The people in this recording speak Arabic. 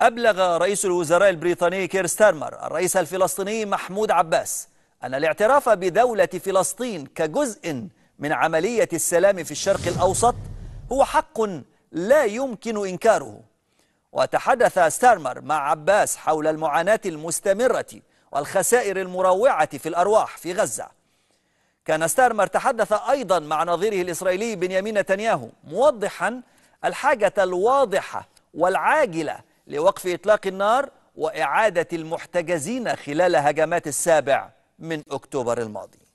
أبلغ رئيس الوزراء البريطاني كير ستارمر الرئيس الفلسطيني محمود عباس أن الاعتراف بدولة فلسطين كجزء من عملية السلام في الشرق الأوسط هو حق لا يمكن إنكاره وتحدث ستارمر مع عباس حول المعاناة المستمرة والخسائر المروعة في الأرواح في غزة كان ستارمر تحدث أيضا مع نظيره الإسرائيلي بنيامين نتنياهو موضحا الحاجة الواضحة والعاجلة لوقف إطلاق النار وإعادة المحتجزين خلال هجمات السابع من أكتوبر الماضي